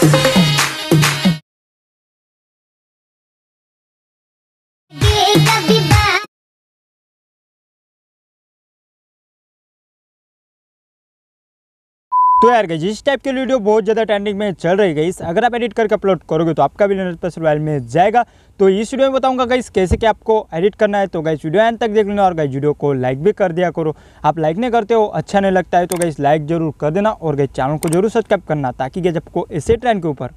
Thank you. तो यार गई इस टाइप की वीडियो बहुत ज़्यादा ट्रेंडिंग में चल रही गई अगर आप एडिट करके अपलोड करोगे तो आपका भी नोटिफिकेशन वाइल में जाएगा तो इस वीडियो में बताऊंगा गई कैसे क्या आपको एडिट करना है तो गई वीडियो एंड तक देख लेना और गई वीडियो को लाइक भी कर दिया करो आप लाइक नहीं करते हो अच्छा नहीं लगता है तो गई लाइक जरूर कर देना और गई चैनल को जरूर सब्सक्राइब करना ताकि गई आपको ऐसे ट्रेंड के ऊपर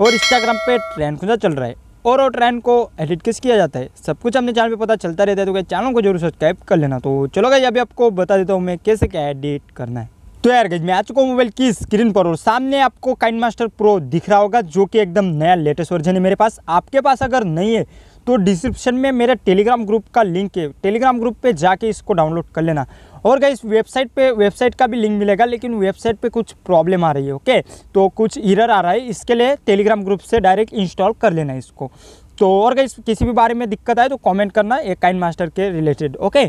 और इंस्टाग्राम पर ट्रेंड खुदा चल रहा है और वो ट्रेंड को एडिट किस किया जाता है सब कुछ अपने चैनल पर पता चलता रहता है तो गई चैनल को जरूर सब्सक्राइब कर लेना तो चलो गई अभी आपको बता देता हूँ मैं कैसे क्या एडिट करना है तो यार गज मैं आ चुका हूँ मोबाइल की स्क्रीन पर और सामने आपको काइन मास्टर प्रो दिख रहा होगा जो कि एकदम नया लेटेस्ट वर्जन है मेरे पास आपके पास अगर नहीं है तो डिस्क्रिप्शन में मेरे टेलीग्राम ग्रुप का लिंक है टेलीग्राम ग्रुप पे जाके इसको डाउनलोड कर लेना और गई वेबसाइट पे वेबसाइट का भी लिंक मिलेगा लेकिन वेबसाइट पे कुछ प्रॉब्लम आ रही है ओके तो कुछ इरर आ रहा है इसके लिए टेलीग्राम ग्रुप से डायरेक्ट इंस्टॉल कर लेना इसको तो और गई किसी भी बारे में दिक्कत आए तो कॉमेंट करना एक काइन मास्टर के रिलेटेड ओके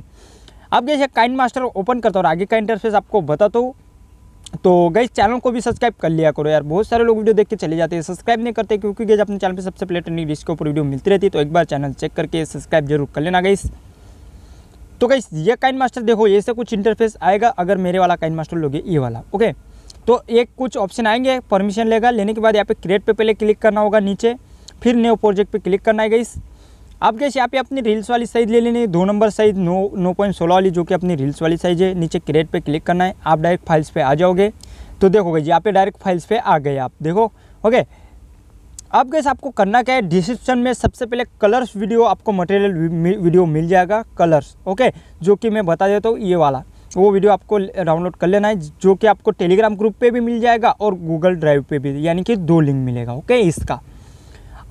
अब गई काइन मास्टर ओपन करता हूँ आगे का इंटरफेस आपको बताता हूँ तो गई चैनल को भी सब्सक्राइब कर लिया करो यार बहुत सारे लोग वीडियो देख के चले जाते हैं सब्सक्राइब नहीं करते क्योंकि गई अपने चैनल पे सबसे पहले टेक्निक डिस्को पर वीडियो मिलती रहती है तो एक बार चैनल चेक करके सब्सक्राइब जरूर कर लेना गई तो गई ये काइन मास्टर देखो ऐसे कुछ इंटरफेस आएगा अगर मेरे वाला काइन मास्टर लोगे ये वाला ओके तो एक कुछ ऑप्शन आएंगे परमिशन लेगा लेने के बाद यहाँ पे क्रिएट पे पहले क्लिक करना होगा नीचे फिर न्यू प्रोजेक्ट पर क्लिक करना है गई आप गैस यहाँ पे अपनी रील्स वाली साइज़ ले लेनी है दो नंबर साइज़ नो नौ पॉइंट सोलह वाली जो कि अपनी रील्स वाली साइज़ है नीचे क्रेट पे क्लिक करना है आप डायरेक्ट फाइल्स पे आ जाओगे तो देखो गई यहाँ पे डायरेक्ट फाइल्स पे आ गए आप देखो ओके अब गैस आपको करना क्या है डिस्क्रिप्शन में सबसे पहले कलर्स वीडियो आपको मटेरियल वीडियो मिल जाएगा कलर्स ओके जो कि मैं बता देता हूँ ये वाला वो वीडियो आपको डाउनलोड कर लेना है जो कि आपको टेलीग्राम ग्रुप पर भी मिल जाएगा और गूगल ड्राइव पर भी यानी कि दो लिंक मिलेगा ओके इसका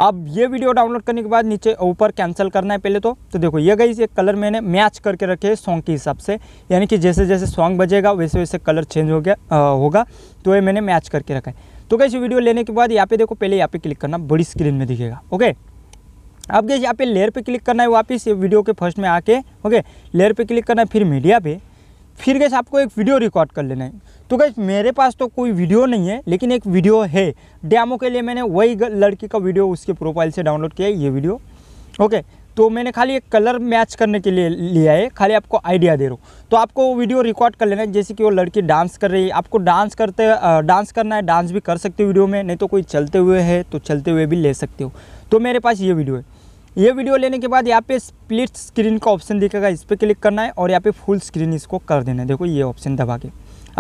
अब ये वीडियो डाउनलोड करने के बाद नीचे ऊपर कैंसिल करना है पहले तो तो देखो ये गई ये कलर मैंने मैच करके रखे है सॉन्ग के हिसाब से यानी कि जैसे जैसे सॉन्ग बजेगा वैसे वैसे कलर चेंज हो गया आ, होगा तो ये मैंने मैच करके रखा है तो कैसे वीडियो लेने के बाद यहाँ पे देखो पहले यहाँ पे क्लिक करना बड़ी स्क्रीन में दिखेगा ओके अब गैस यहाँ पे लेयर पर क्लिक करना है वापस वीडियो के फर्स्ट में आके ओके लेयर पर क्लिक करना है फिर मीडिया पर फिर गैस आपको एक वीडियो रिकॉर्ड कर लेना है तो गैस मेरे पास तो कोई वीडियो नहीं है लेकिन एक वीडियो है डैमो के लिए मैंने वही लड़की का वीडियो उसके प्रोफाइल से डाउनलोड किया है ये वीडियो ओके तो मैंने खाली एक कलर मैच करने के लिए लिया है खाली आपको आइडिया दे रहा हूँ तो आपको वीडियो रिकॉर्ड कर लेना है जैसे कि वो लड़की डांस कर रही है आपको डांस करते डांस करना है डांस भी कर सकते हो वीडियो में नहीं तो कोई चलते हुए है तो चलते हुए भी ले सकते हो तो मेरे पास ये वीडियो है ये वीडियो लेने के बाद यहाँ पे स्प्लिट स्क्रीन का ऑप्शन दिखेगा इस पर क्लिक करना है और यहाँ पे फुल स्क्रीन इसको कर देना है देखो ये ऑप्शन दबा के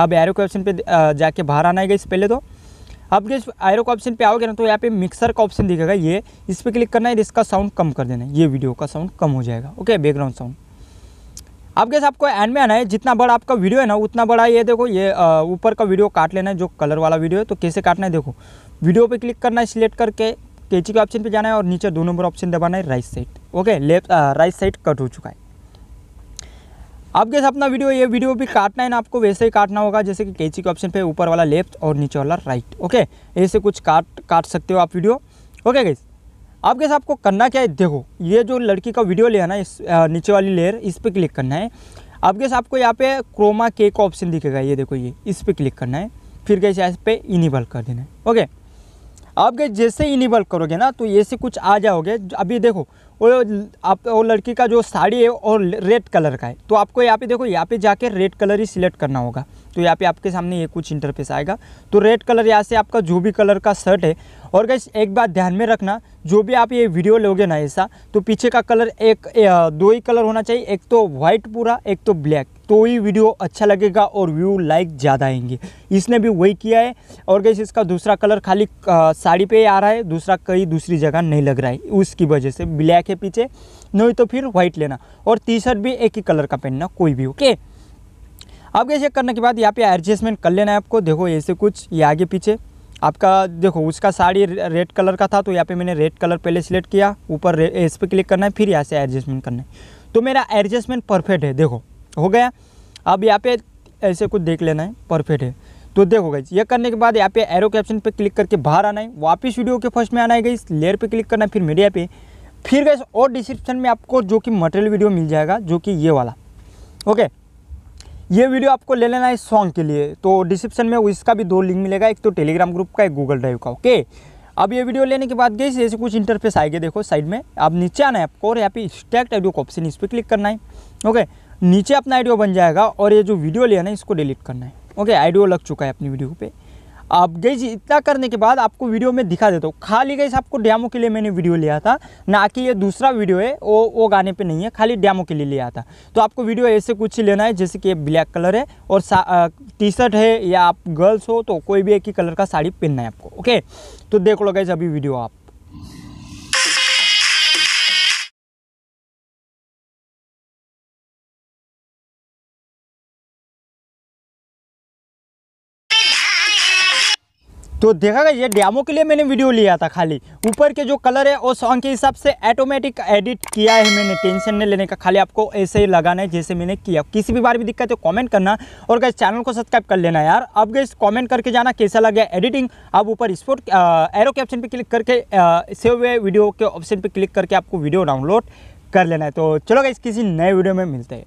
अब एरो के ऑप्शन पे जाके बाहर आना है इस पहले तो अब जिस एरो के ऑप्शन पे आओगे ना तो यहाँ पे मिक्सर का ऑप्शन दिखेगा ये इस पर क्लिक करना है इसका साउंड कम कर देना है ये वीडियो का साउंड कम हो जाएगा ओके बैकग्राउंड साउंड अब गैस आपको एंड में आना है जितना बड़ा आपका वीडियो है ना उतना बड़ा ये देखो ये ऊपर का वीडियो काट लेना है जो कलर वाला वीडियो है तो कैसे काटना है देखो वीडियो पे क्लिक करना है सिलेक्ट करके कैची के ऑप्शन पे जाना है और नीचे दो नंबर ऑप्शन दबाना है right side okay left right side cut हो चुका है आप कैसे अपना वीडियो ये वीडियो भी काटना है ना आपको वैसे ही काटना होगा जैसे कि कैची के ऑप्शन पे ऊपर वाला लेफ्ट और नीचे वाला राइट ओके ऐसे कुछ काट काट सकते हो आप वीडियो ओके गैस आप कैसे आपको करना क्या है देखो ये जो लड़की का वीडियो लिया ना इस uh, नीचे वाली लेयर इस पर क्लिक करना है आप कैसे आपको यहाँ पे क्रोमा के का ऑप्शन दिखेगा ये देखो ये इस पर क्लिक करना है फिर कैसे इस पर इनिबल कर देना है ओके आप गए जैसे इनेबल करोगे ना तो ऐसे कुछ आ जाओगे अभी देखो वो आप वो लड़की का जो साड़ी है और रेड कलर का है तो आपको यहाँ पे देखो यहाँ पे जाके रेड कलर ही सिलेक्ट करना होगा तो यहाँ पे आपके सामने ये कुछ इंटरफेस आएगा तो रेड कलर यहाँ से आपका जो भी कलर का शर्ट है और गैस एक बात ध्यान में रखना जो भी आप ये वीडियो लोगे ना ऐसा तो पीछे का कलर एक दो ही कलर होना चाहिए एक तो वाइट पूरा एक तो ब्लैक तो ही वीडियो अच्छा लगेगा और व्यू लाइक ज़्यादा आएंगे इसने भी वही किया है और कैसे इसका दूसरा कलर खाली साड़ी पे आ रहा है दूसरा कहीं दूसरी जगह नहीं लग रहा है उसकी वजह से ब्लैक है पीछे नहीं तो फिर वाइट लेना और टी शर्ट भी एक ही कलर का पहनना कोई भी ओके अब कैसे करने के बाद यहाँ पे एडजस्टमेंट कर लेना है आपको देखो ऐसे कुछ ये आगे पीछे आपका देखो उसका साड़ी रेड कलर का था तो यहाँ पे मैंने रेड कलर पहले सिलेक्ट किया ऊपर इस पर क्लिक करना है फिर यहाँ से एडजस्टमेंट करना है तो मेरा एडजस्टमेंट परफेक्ट है देखो हो गया अब यहाँ पे ऐसे कुछ देख लेना है परफेक्ट है तो देखो गई ये करने के बाद यहाँ पे एरो कैप्शन पे क्लिक करके बाहर आना है वापस वीडियो के फर्स्ट में आना है गई लेयर पे क्लिक करना है फिर मीडिया पे फिर गए और डिस्क्रिप्शन में आपको जो कि मटेरियल वीडियो मिल जाएगा जो कि ये वाला ओके ये वीडियो आपको ले लेना है सॉन्ग के लिए तो डिस्क्रिप्शन में इसका भी दो लिंक मिलेगा एक तो टेलीग्राम ग्रुप का एक गूगल ड्राइव का ओके अब ये वीडियो लेने के बाद गई ऐसे कुछ इंटरफेस आएगा देखो साइड में अब नीचे आना है आपको और यहाँ पे स्टैक्ट ऑडियो का ऑप्शन इस पर क्लिक करना है ओके नीचे अपना आइडियो बन जाएगा और ये जो वीडियो लिया ना इसको डिलीट करना है ओके आइडियो लग चुका है अपनी वीडियो पे आप गई जी इतना करने के बाद आपको वीडियो में दिखा देता हूँ खाली गई आपको डैमो के लिए मैंने वीडियो लिया था ना कि ये दूसरा वीडियो है वो वो गाने पे नहीं है खाली डैमो के लिए लिया था तो आपको वीडियो ऐसे कुछ ही लेना है जैसे कि ब्लैक कलर है और टी शर्ट है या आप गर्ल्स हो तो कोई भी एक ही कलर का साड़ी पहनना है आपको ओके तो देख लो गई अभी वीडियो आप तो देखा गया ये डैमो के लिए मैंने वीडियो लिया था खाली ऊपर के जो कलर है वो सॉन्ग के हिसाब से ऑटोमेटिक एडिट किया है मैंने टेंशन नहीं लेने का खाली आपको ऐसे ही लगाना है जैसे मैंने किया किसी भी बार भी दिक्कत है कॉमेंट करना और गए चैनल को सब्सक्राइब कर लेना यार अब गए कॉमेंट करके जाना कैसा लग गया एडिटिंग आप ऊपर स्पोर्ट एरो के ऑप्शन पर क्लिक करके सेव हुए वीडियो के ऑप्शन पर क्लिक करके आपको वीडियो डाउनलोड कर लेना है तो चलो गए किसी नए वीडियो में मिलते हैं